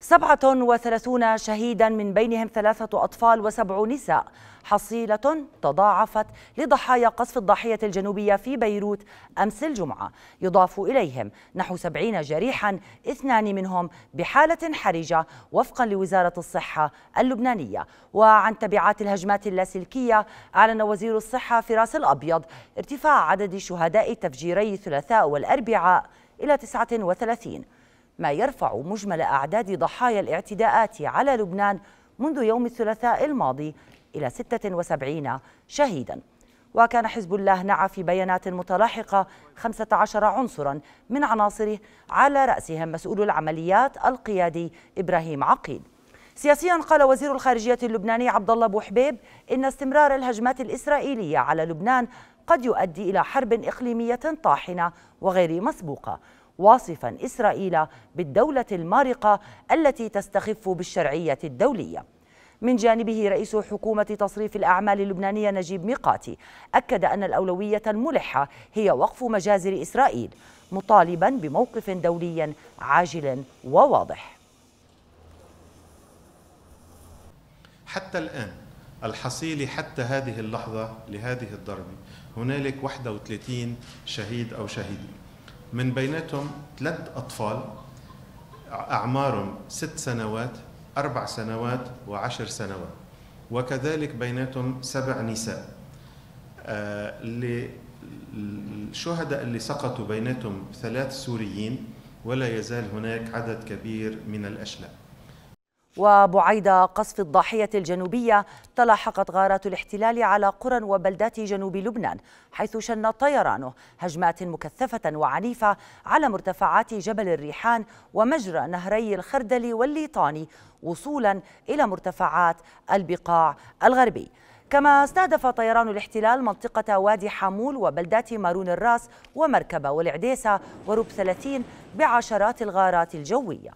سبعة وثلاثون شهيدا من بينهم ثلاثة أطفال وسبع نساء حصيلة تضاعفت لضحايا قصف الضاحية الجنوبية في بيروت أمس الجمعة يضاف إليهم نحو سبعين جريحا اثنان منهم بحالة حرجة وفقا لوزارة الصحة اللبنانية وعن تبعات الهجمات اللاسلكية أعلن وزير الصحة فراس الأبيض ارتفاع عدد شهداء تفجيري الثلاثاء والأربعاء إلى 39 ما يرفع مجمل أعداد ضحايا الاعتداءات على لبنان منذ يوم الثلاثاء الماضي إلى 76 شهيدا وكان حزب الله نعى في بيانات متلاحقة 15 عنصرا من عناصره على رأسهم مسؤول العمليات القيادي إبراهيم عقيل سياسيا قال وزير الخارجية اللبناني عبد الله بوحبيب حبيب إن استمرار الهجمات الإسرائيلية على لبنان قد يؤدي إلى حرب إقليمية طاحنة وغير مسبوقة واصفا إسرائيل بالدولة المارقة التي تستخف بالشرعية الدولية من جانبه رئيس حكومة تصريف الأعمال اللبنانية نجيب ميقاتي أكد أن الأولوية الملحة هي وقف مجازر إسرائيل مطالبا بموقف دولي عاجل وواضح حتى الآن الحصيل حتى هذه اللحظة لهذه الضربة هنالك 31 شهيد أو شهيدين من بيناتهم ثلاث أطفال أعمارهم ست سنوات أربع سنوات وعشر سنوات وكذلك بيناتهم سبع نساء آه، اللي الشهداء اللي سقطوا بيناتهم ثلاث سوريين ولا يزال هناك عدد كبير من الأشلاء وبعيد قصف الضاحية الجنوبية تلاحقت غارات الاحتلال على قرى وبلدات جنوب لبنان حيث شن طيرانه هجمات مكثفة وعنيفة على مرتفعات جبل الريحان ومجرى نهري الخردل والليطاني وصولا إلى مرتفعات البقاع الغربي كما استهدف طيران الاحتلال منطقة وادي حامول وبلدات مارون الراس ومركبة والعديسة ورب 30 بعشرات الغارات الجوية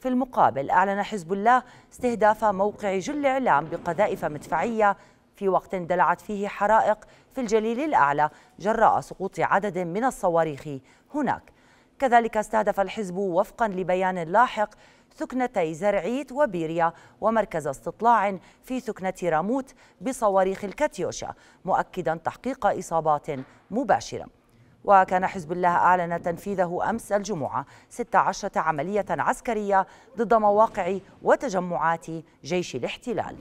في المقابل أعلن حزب الله استهداف موقع جل إعلام بقذائف مدفعية في وقت اندلعت فيه حرائق في الجليل الأعلى جراء سقوط عدد من الصواريخ هناك كذلك استهدف الحزب وفقا لبيان لاحق ثكنتي زرعيت وبيريا ومركز استطلاع في ثكنة راموت بصواريخ الكاتيوشا مؤكدا تحقيق إصابات مباشرة وكان حزب الله أعلن تنفيذه أمس الجمعة 16 عملية عسكرية ضد مواقع وتجمعات جيش الاحتلال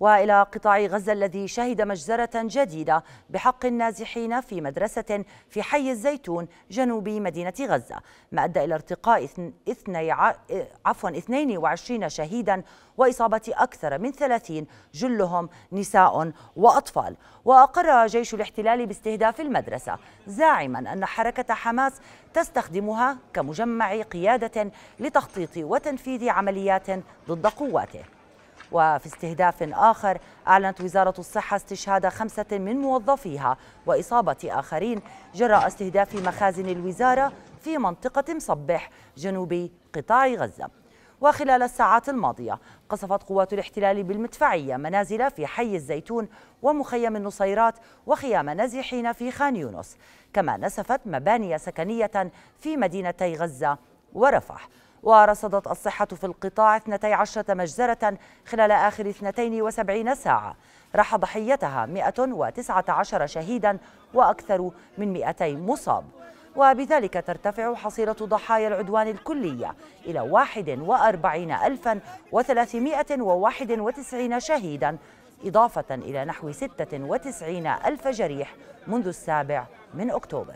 والى قطاع غزه الذي شهد مجزره جديده بحق النازحين في مدرسه في حي الزيتون جنوب مدينه غزه ما ادى الى ارتقاء اثني عفوا 22 شهيدا واصابه اكثر من 30 جلهم نساء واطفال واقر جيش الاحتلال باستهداف المدرسه زاعما ان حركه حماس تستخدمها كمجمع قياده لتخطيط وتنفيذ عمليات ضد قواته وفي استهداف آخر أعلنت وزارة الصحة استشهاد خمسة من موظفيها وإصابة آخرين جراء استهداف مخازن الوزارة في منطقة مصبح جنوب قطاع غزة وخلال الساعات الماضية قصفت قوات الاحتلال بالمدفعية منازل في حي الزيتون ومخيم النصيرات وخيام نازحين في خان يونس كما نسفت مباني سكنية في مدينتي غزة ورفح ورصدت الصحة في القطاع 12 مجزرة خلال آخر 72 ساعة راح ضحيتها 119 شهيدا وأكثر من 200 مصاب وبذلك ترتفع حصيلة ضحايا العدوان الكلية إلى 41391 شهيدا إضافة إلى نحو 96 ألف جريح منذ السابع من أكتوبر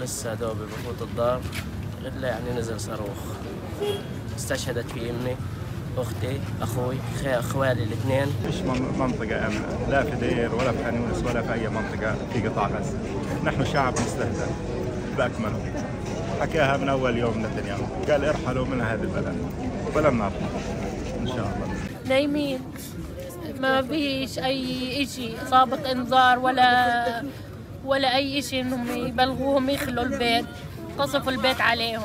لسه دوبي بفوت الدار إلا يعني نزل صاروخ استشهدت في أمي اختي اخوي اخوالي الاثنين مش منطقه امنه لا في دير ولا في حان يونس ولا في اي منطقه في قطاع غزه نحن شعب مستهدف باكمله حكاها من اول يوم نتنياهو قال ارحلوا من هذا البلد ولم نرحل ان شاء الله نايمين ما فيش اي شيء سابق انذار ولا ولا اي شيء انهم يبلغوهم يخلوا البيت قصفوا البيت عليهم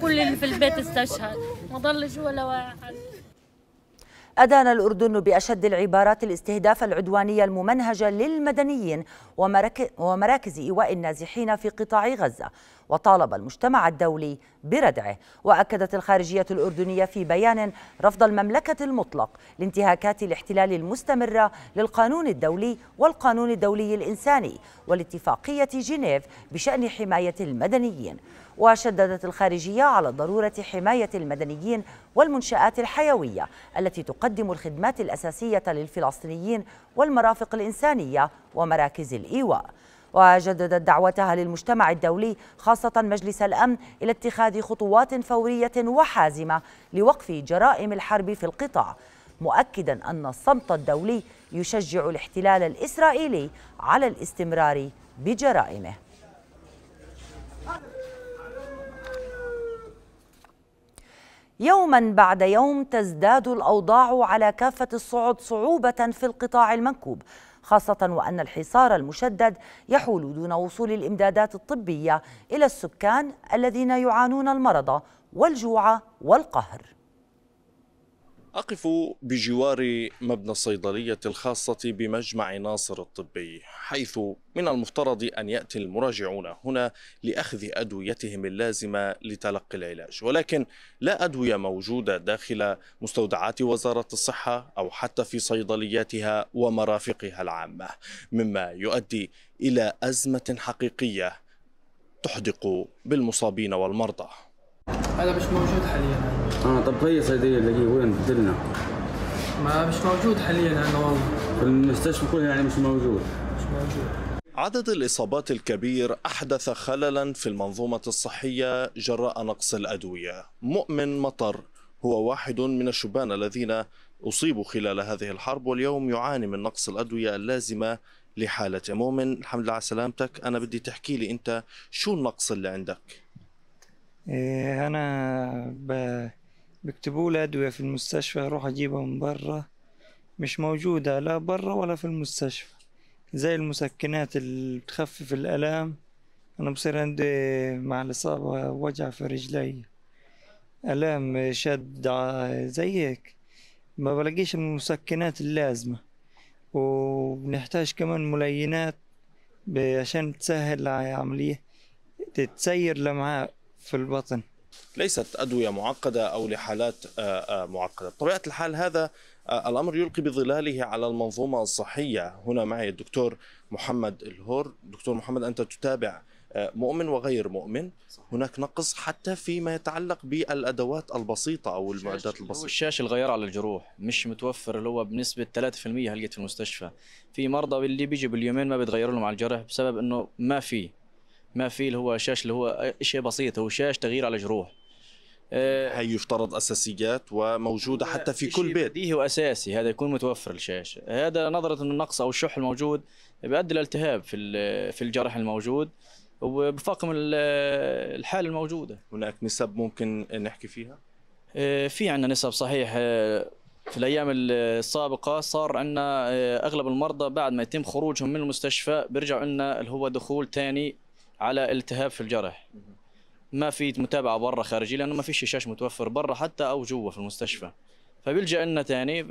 كل اللي في البيت استشهد ما ضلش ولا واحد أدان الأردن بأشد العبارات الاستهداف العدواني الممنهج للمدنيين ومراكز إيواء النازحين في قطاع غزة وطالب المجتمع الدولي بردعه وأكدت الخارجية الأردنية في بيان رفض المملكة المطلق لانتهاكات الاحتلال المستمرة للقانون الدولي والقانون الدولي الإنساني والاتفاقية جنيف بشأن حماية المدنيين وشددت الخارجية على ضرورة حماية المدنيين والمنشآت الحيوية التي تقدم الخدمات الأساسية للفلسطينيين والمرافق الإنسانية ومراكز الإيواء وجددت دعوتها للمجتمع الدولي خاصة مجلس الأمن إلى اتخاذ خطوات فورية وحازمة لوقف جرائم الحرب في القطاع مؤكدا أن الصمت الدولي يشجع الاحتلال الإسرائيلي على الاستمرار بجرائمه يوما بعد يوم تزداد الاوضاع على كافه الصعد صعوبه في القطاع المنكوب خاصه وان الحصار المشدد يحول دون وصول الامدادات الطبيه الى السكان الذين يعانون المرض والجوع والقهر أقف بجوار مبنى الصيدلية الخاصة بمجمع ناصر الطبي حيث من المفترض أن يأتي المراجعون هنا لأخذ أدويتهم اللازمة لتلقي العلاج ولكن لا أدوية موجودة داخل مستودعات وزارة الصحة أو حتى في صيدلياتها ومرافقها العامة مما يؤدي إلى أزمة حقيقية تحدق بالمصابين والمرضى هذا مش موجود حاليا اه طب هي صيدليه اللي وين بدلنا؟ ما مش موجود حاليا انا والله في المستشفى كله يعني مش موجود مش موجود عدد الإصابات الكبير أحدث خللا في المنظومة الصحية جراء نقص الأدوية مؤمن مطر هو واحد من الشبان الذين أصيبوا خلال هذه الحرب واليوم يعاني من نقص الأدوية اللازمة لحالته مؤمن الحمد لله على سلامتك أنا بدي تحكي لي أنت شو النقص اللي عندك إيه، انا ب... بيكتبوا لي ادويه في المستشفى اروح اجيبها من برا مش موجوده لا برا ولا في المستشفى زي المسكنات اللي بتخفف الالام انا بصير عندي مع الاصابه وجع في رجلي الام شد زي هيك ما بلاقيش المسكنات اللازمه وبنحتاج كمان ملينات عشان تسهل العمليه تتسير الامعاء في البطن ليست أدوية معقدة أو لحالات آه، آه، معقدة بطبيعة الحال هذا آه، الأمر يلقي بظلاله على المنظومة الصحية هنا معي الدكتور محمد الهور دكتور محمد أنت تتابع مؤمن وغير مؤمن هناك نقص حتى فيما يتعلق بالادوات البسيطه او المعدات البسيطه الشاش الغيار على الجروح مش متوفر اللي هو بنسبه 3% هلقيت في المستشفى في مرضى اللي بيجي باليومين ما بيتغيروا لهم على الجرح بسبب انه ما في ما في اللي هو شاش اللي هو شيء بسيط هو شاش تغيير على جروح هي آه، يفترض اساسيات وموجوده حتى في كل بيت بديهي واساسي هذا يكون متوفر الشاش هذا نظره النقص او الشح الموجود بيؤدي لالتهاب في في الجرح الموجود وبفاقم الحاله الموجوده هناك نسب ممكن نحكي فيها آه، في عندنا نسب صحيح آه، في الايام السابقه صار عندنا اغلب المرضى بعد ما يتم خروجهم من المستشفى بيرجعوا عندنا اللي هو دخول ثاني على التهاب في الجرح ما في متابعه برا خارجيه لانه ما فيش شاش متوفر برا حتى او جوا في المستشفى فبيلجا لنا ثاني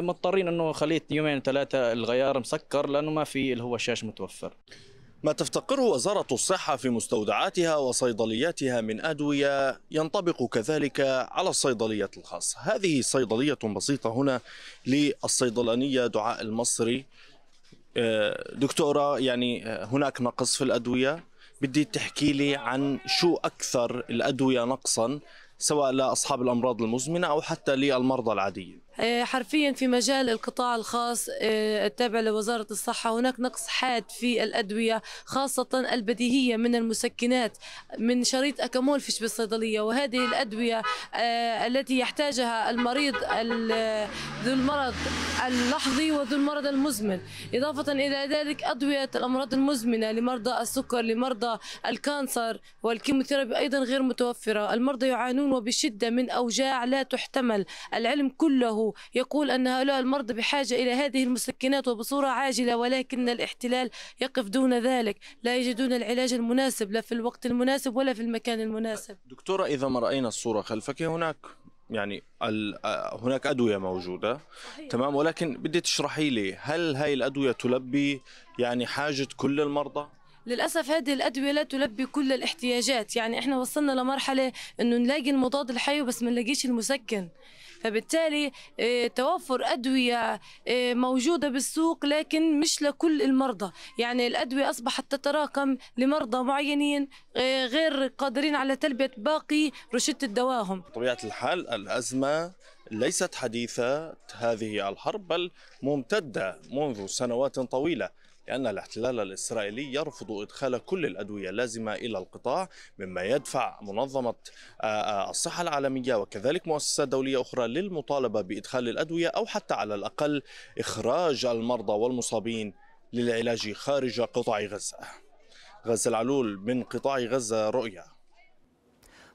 مضطرين انه خليت يومين ثلاثه الغيار مسكر لانه ما في اللي هو شاش متوفر ما تفتقره وزارة الصحة في مستودعاتها وصيدلياتها من أدوية ينطبق كذلك على الصيدليات الخاصة هذه صيدلية بسيطة هنا للصيدلانية دعاء المصري آه، دكتورة يعني آه، هناك نقص في الأدوية بدي تحكي لي عن شو أكثر الأدوية نقصا سواء لأصحاب الأمراض المزمنة أو حتى للمرضى العاديين آه، حرفيا في مجال القطاع الخاص آه، التابع لوزارة الصحة هناك نقص حاد في الأدوية خاصة البديهية من المسكنات من شريط أكامول فيش بالصيدلية وهذه الأدوية آه، التي يحتاجها المريض ذو المرض اللحظي وذو المرض المزمن إضافة إلى ذلك أدوية الأمراض المزمنة لمرضى السكر لمرضى الكانسر والكيموثيرابي أيضا غير متوفرة المرضى يعانون وبشدة من أوجاع لا تحتمل العلم كله يقول أن هؤلاء المرضى بحاجة إلى هذه المسكنات وبصورة عاجلة ولكن الاحتلال يقف دون ذلك لا يجدون العلاج المناسب لا في الوقت المناسب ولا في المكان المناسب دكتورة إذا ما رأينا الصورة خلفك هناك يعني آه، هناك ادويه موجوده صحيح. تمام ولكن بدي تشرحي لي هل هاي الادويه تلبي يعني حاجه كل المرضى للاسف هذه الادويه لا تلبي كل الاحتياجات يعني احنا وصلنا لمرحله انه نلاقي المضاد الحيوي بس ما نلاقيش المسكن فبالتالي آه، توفر أدوية آه، موجودة بالسوق لكن مش لكل المرضى يعني الأدوية أصبحت تتراكم لمرضى معينين آه، غير قادرين على تلبية باقي روشتة دواهم بطبيعة الحال الأزمة ليست حديثة هذه الحرب بل ممتدة منذ سنوات طويلة لأن الاحتلال الإسرائيلي يرفض إدخال كل الأدوية اللازمة إلى القطاع مما يدفع منظمة الصحة العالمية وكذلك مؤسسات دولية أخرى للمطالبة بإدخال الأدوية أو حتى على الأقل إخراج المرضى والمصابين للعلاج خارج قطاع غزة غزة العلول من قطاع غزة رؤية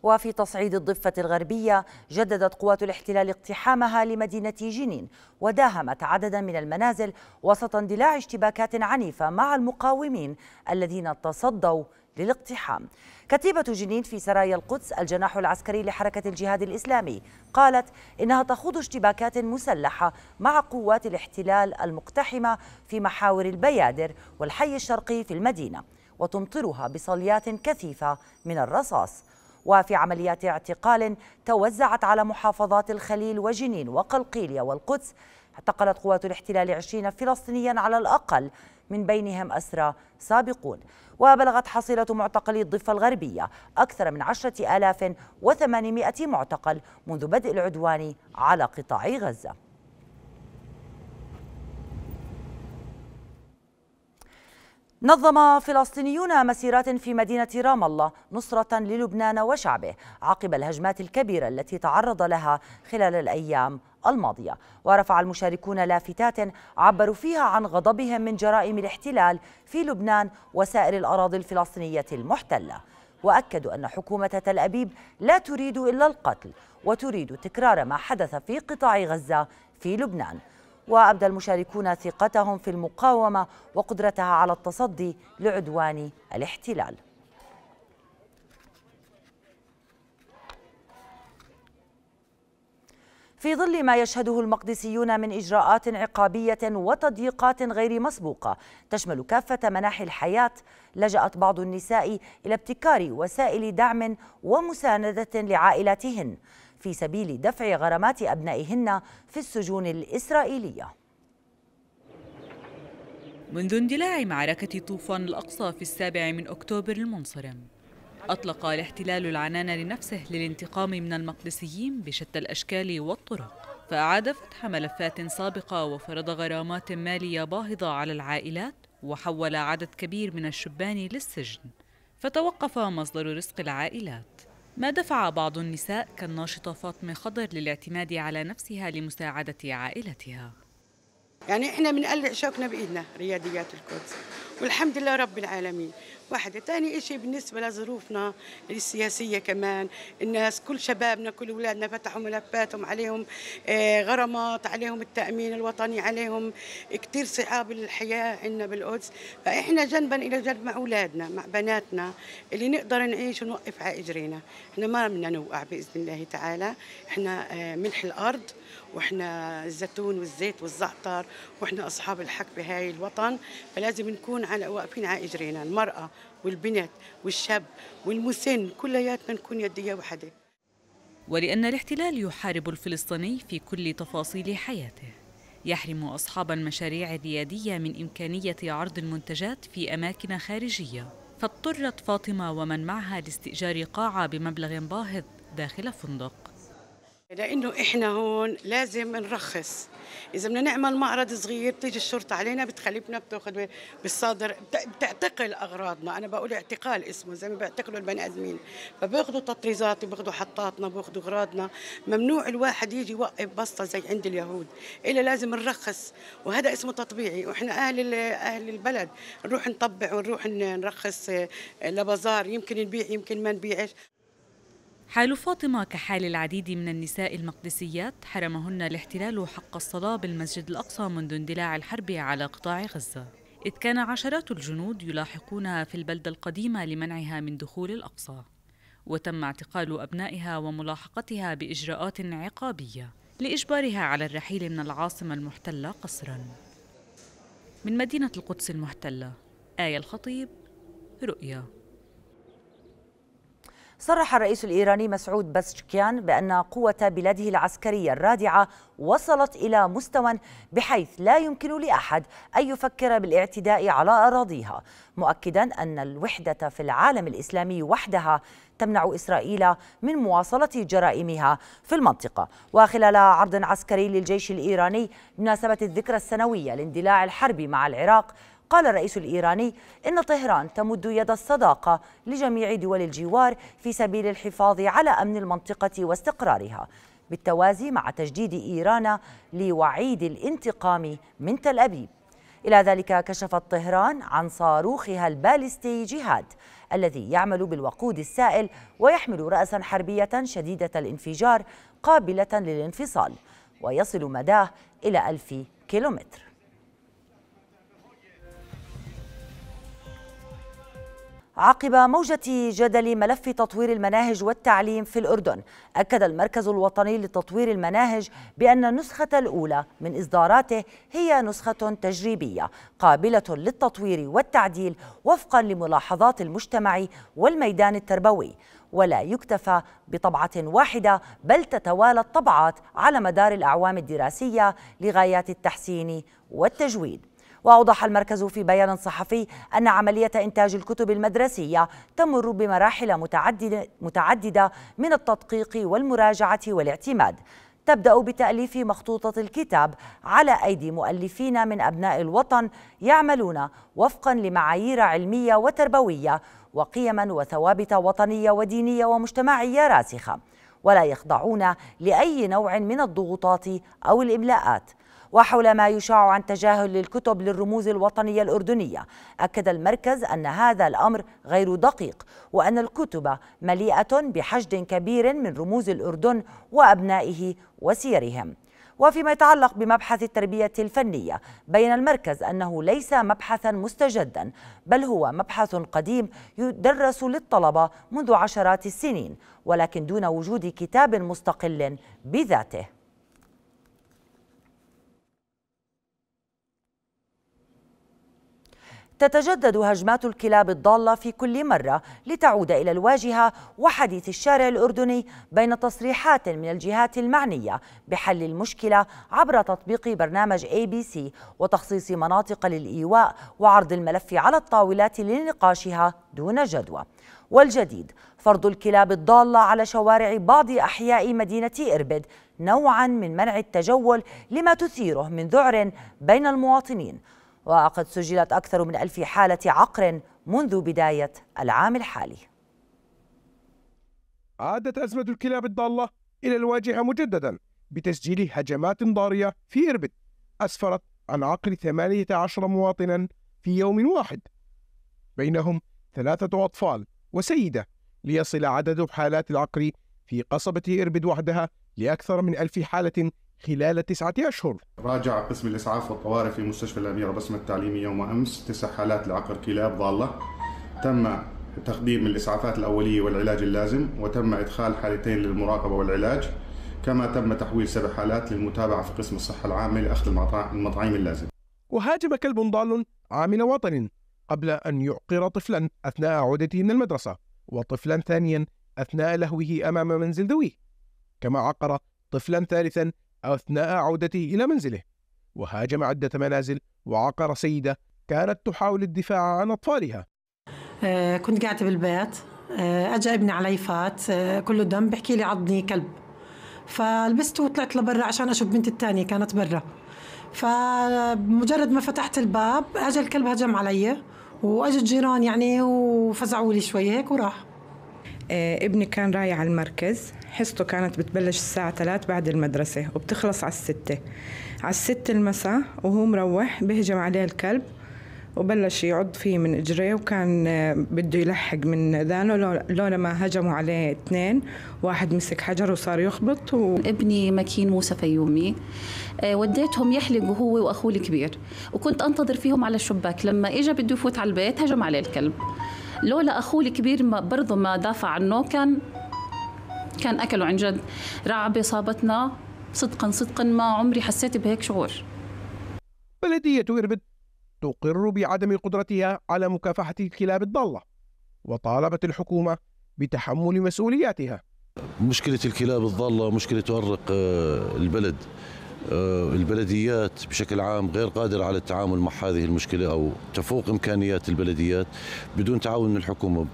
وفي تصعيد الضفة الغربية جددت قوات الاحتلال اقتحامها لمدينة جنين وداهمت عددا من المنازل وسط اندلاع اشتباكات عنيفة مع المقاومين الذين تصدوا للاقتحام كتيبة جنين في سرايا القدس الجناح العسكري لحركة الجهاد الإسلامي قالت إنها تخوض اشتباكات مسلحة مع قوات الاحتلال المقتحمة في محاور البيادر والحي الشرقي في المدينة وتمطرها بصليات كثيفة من الرصاص وفي عمليات اعتقال توزعت على محافظات الخليل وجنين وقلقيلية والقدس اعتقلت قوات الاحتلال 20 فلسطينيا على الأقل من بينهم أسرى سابقون وبلغت حصيلة معتقلي الضفة الغربية أكثر من 10800 معتقل منذ بدء العدوان على قطاع غزة نظم فلسطينيون مسيرات في مدينة رام الله نصرة للبنان وشعبه عقب الهجمات الكبيرة التي تعرض لها خلال الأيام الماضية ورفع المشاركون لافتات عبروا فيها عن غضبهم من جرائم الاحتلال في لبنان وسائر الأراضي الفلسطينية المحتلة وأكدوا أن حكومة تل أبيب لا تريد إلا القتل وتريد تكرار ما حدث في قطاع غزة في لبنان وأبدى المشاركون ثقتهم في المقاومة وقدرتها على التصدي لعدوان الاحتلال في ظل ما يشهده المقدسيون من إجراءات عقابية وتضييقات غير مسبوقة تشمل كافة مناحي الحياة لجأت بعض النساء إلى ابتكار وسائل دعم ومساندة لعائلاتهن في سبيل دفع غرامات أبنائهن في السجون الإسرائيلية منذ اندلاع معركة طوفان الأقصى في السابع من أكتوبر المنصرم أطلق الاحتلال العنان لنفسه للانتقام من المقدسيين بشتى الأشكال والطرق فأعاد فتح ملفات سابقة وفرض غرامات مالية باهظة على العائلات وحول عدد كبير من الشبان للسجن فتوقف مصدر رزق العائلات ما دفع بعض النساء كالناشطة فاطمة خضر للاعتماد على نفسها لمساعدة عائلتها يعني احنا بنقلع شوكنا بايدنا رياضيات القدس والحمد لله رب العالمين واحدة ثاني إشي بالنسبة لظروفنا السياسية كمان الناس كل شبابنا كل أولادنا فتحوا ملفاتهم عليهم آه، غرامات عليهم التأمين الوطني عليهم كتير صعاب الحياة عندنا بالقدس فإحنا جنبا إلى جنب مع أولادنا مع بناتنا اللي نقدر نعيش ونوقف على إجرينا إحنا ما بدنا نوقع بإذن الله تعالى إحنا آه، ملح الأرض واحنا الزيتون والزيت والزعتر واحنا اصحاب الحق بهاي الوطن فلازم نكون على واقفين على اجرينا المراه والبنت والشاب والمسن كلياتنا نكون يدية واحدة ولأن الاحتلال يحارب الفلسطيني في كل تفاصيل حياته يحرم أصحاب المشاريع الريادية من إمكانية عرض المنتجات في أماكن خارجية فاضطرت فاطمة ومن معها لاستئجار قاعة بمبلغ باهظ داخل فندق لانه احنا هون لازم نرخص اذا بدنا نعمل معرض صغير بتيجي الشرطه علينا بتخلفنا بتاخذ بالصادر بتعتقل اغراضنا انا بقول اعتقال اسمه زي ما بيعتقلوا البني ادمين فبياخذوا تطريزاتي بياخذوا حطاتنا بياخذوا اغراضنا ممنوع الواحد يجي يوقف بسطه زي عند اليهود الا لازم نرخص وهذا اسمه تطبيعي واحنا اهل اهل البلد نروح نطبع ونروح نرخص آه، لبازار يمكن نبيع يمكن ما نبيعش حال فاطمة كحال العديد من النساء المقدسيات حرمهن الاحتلال حق الصلاة بالمسجد الأقصى منذ اندلاع الحرب على قطاع غزة إذ كان عشرات الجنود يلاحقونها في البلدة القديمة لمنعها من دخول الأقصى وتم اعتقال أبنائها وملاحقتها بإجراءات عقابية لإجبارها على الرحيل من العاصمة المحتلة قسرا من مدينة القدس المحتلة آية الخطيب رؤيا صرح الرئيس الإيراني مسعود بسجكيان بأن قوة بلاده العسكرية الرادعة وصلت إلى مستوى بحيث لا يمكن لأحد أن يفكر بالاعتداء على أراضيها مؤكدا أن الوحدة في العالم الإسلامي وحدها تمنع إسرائيل من مواصلة جرائمها في المنطقة وخلال عرض عسكري للجيش الإيراني بمناسبة الذكرى السنوية لاندلاع الحرب مع العراق قال الرئيس الإيراني إن طهران تمد يد الصداقة لجميع دول الجوار في سبيل الحفاظ على أمن المنطقة واستقرارها بالتوازي مع تجديد إيران لوعيد الانتقام من تل أبيب إلى ذلك كشفت طهران عن صاروخها البالستي جهاد الذي يعمل بالوقود السائل ويحمل رأسا حربية شديدة الانفجار قابلة للانفصال ويصل مداه إلى ألف كيلومتر عقب موجة جدل ملف تطوير المناهج والتعليم في الأردن أكد المركز الوطني لتطوير المناهج بأن النسخة الأولى من إصداراته هي نسخة تجريبية قابلة للتطوير والتعديل وفقا لملاحظات المجتمع والميدان التربوي ولا يكتفى بطبعة واحدة بل تتوالى الطبعات على مدار الأعوام الدراسية لغايات التحسين والتجويد وأوضح المركز في بيان صحفي أن عملية إنتاج الكتب المدرسية تمر بمراحل متعددة من التدقيق والمراجعة والاعتماد تبدأ بتأليف مخطوطة الكتاب على أيدي مؤلفين من أبناء الوطن يعملون وفقا لمعايير علمية وتربوية وقيما وثوابت وطنية ودينية ومجتمعية راسخة ولا يخضعون لأي نوع من الضغوطات أو الإملاءات وحول ما يشاع عن تجاهل للكتب للرموز الوطنية الأردنية أكد المركز أن هذا الأمر غير دقيق وأن الكتب مليئة بحشد كبير من رموز الأردن وأبنائه وسيرهم وفيما يتعلق بمبحث التربية الفنية بين المركز أنه ليس مبحثا مستجدا بل هو مبحث قديم يدرس للطلبة منذ عشرات السنين ولكن دون وجود كتاب مستقل بذاته تتجدد هجمات الكلاب الضالة في كل مرة لتعود إلى الواجهة وحديث الشارع الأردني بين تصريحات من الجهات المعنية بحل المشكلة عبر تطبيق برنامج ABC وتخصيص مناطق للإيواء وعرض الملف على الطاولات لنقاشها دون جدوى والجديد فرض الكلاب الضالة على شوارع بعض أحياء مدينة إربد نوعا من منع التجول لما تثيره من ذعر بين المواطنين وقد سجلت أكثر من ألف حالة عقر منذ بداية العام الحالي عادت أزمة الكلاب الضالة إلى الواجهة مجددا بتسجيل هجمات ضارية في إربد أسفرت عن عقر 18 مواطنا في يوم واحد بينهم ثلاثة أطفال وسيدة ليصل عدد حالات العقر في قصبة إربد وحدها لأكثر من ألف حالة خلال تسعة أشهر راجع قسم الإسعاف والطوارئ في مستشفى الأميرة بسمة التعليمي يوم أمس تسع حالات لعقر كلاب ضالة تم تقديم الإسعافات الأولية والعلاج اللازم وتم إدخال حالتين للمراقبة والعلاج كما تم تحويل سبع حالات للمتابعة في قسم الصحة العامة لأخذ المطاعيم اللازم وهاجم كلب ضال عامل وطن قبل أن يعقر طفلا أثناء عودته من المدرسة وطفلا ثانيا أثناء لهوه أمام منزل ذويه كما عقر طفلا ثالثا أثناء عودته إلى منزله وهاجم عدة منازل وعقر سيدة كانت تحاول الدفاع عن أطفالها آه، كنت قاعدة بالبيت آه، أجا ابني علي فات آه، كله دم بحكي لي عضني كلب فلبست وطلعت لبرا عشان أشوف بنتي الثانية كانت برا فمجرد ما فتحت الباب اجى الكلب هجم علي وأجا الجيران يعني وفزعوا لي شوي هيك وراح ابني كان رايح على المركز حصته كانت بتبلش الساعة 3 بعد المدرسة وبتخلص على الستة على الستة المساء وهو مروح بهجم عليه الكلب وبلش يعض فيه من اجريه وكان آه، بده يلحق من ذانه لولا ما هجموا عليه اثنين واحد مسك حجر وصار يخبط و... ابني مكين موسى فيومي آه، وديتهم يحلقوا هو واخوه الكبير وكنت انتظر فيهم على الشباك لما اجى بده يفوت على البيت هجم عليه الكلب لولا اخوه الكبير برضه ما دافع عنه كان كان أكله عن جد رعبة صابتنا صدقا صدقا ما عمري حسيت بهيك شعور بلدية إربد تقر بعدم قدرتها على مكافحة الكلاب الضالة وطالبت الحكومة بتحمل مسؤولياتها مشكلة الكلاب الضالة مشكلة تؤرق آه، البلد آه، البلديات بشكل عام غير قادرة على التعامل مع هذه المشكلة أو تفوق إمكانيات البلديات بدون تعاون من الحكومة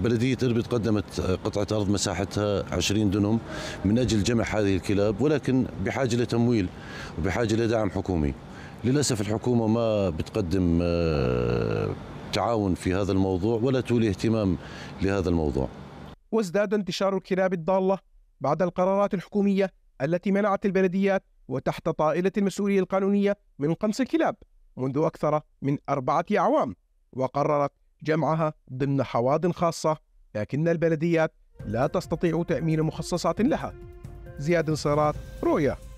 بلدية إربد قدمت آه، قطعة أرض مساحتها 20 دنم من أجل جمع هذه الكلاب ولكن بحاجة لتمويل وبحاجة لدعم حكومي للأسف الحكومة ما بتقدم آه، تعاون في هذا الموضوع ولا تولي اهتمام لهذا الموضوع وازداد انتشار الكلاب الضالة بعد القرارات الحكومية التي منعت البلديات وتحت طائلة المسؤولية القانونية من قمص الكلاب منذ أكثر من أربعة أعوام وقررت جمعها ضمن حواض خاصة لكن البلديات لا تستطيع تأمين مخصصات لها زياد انصارات رؤيا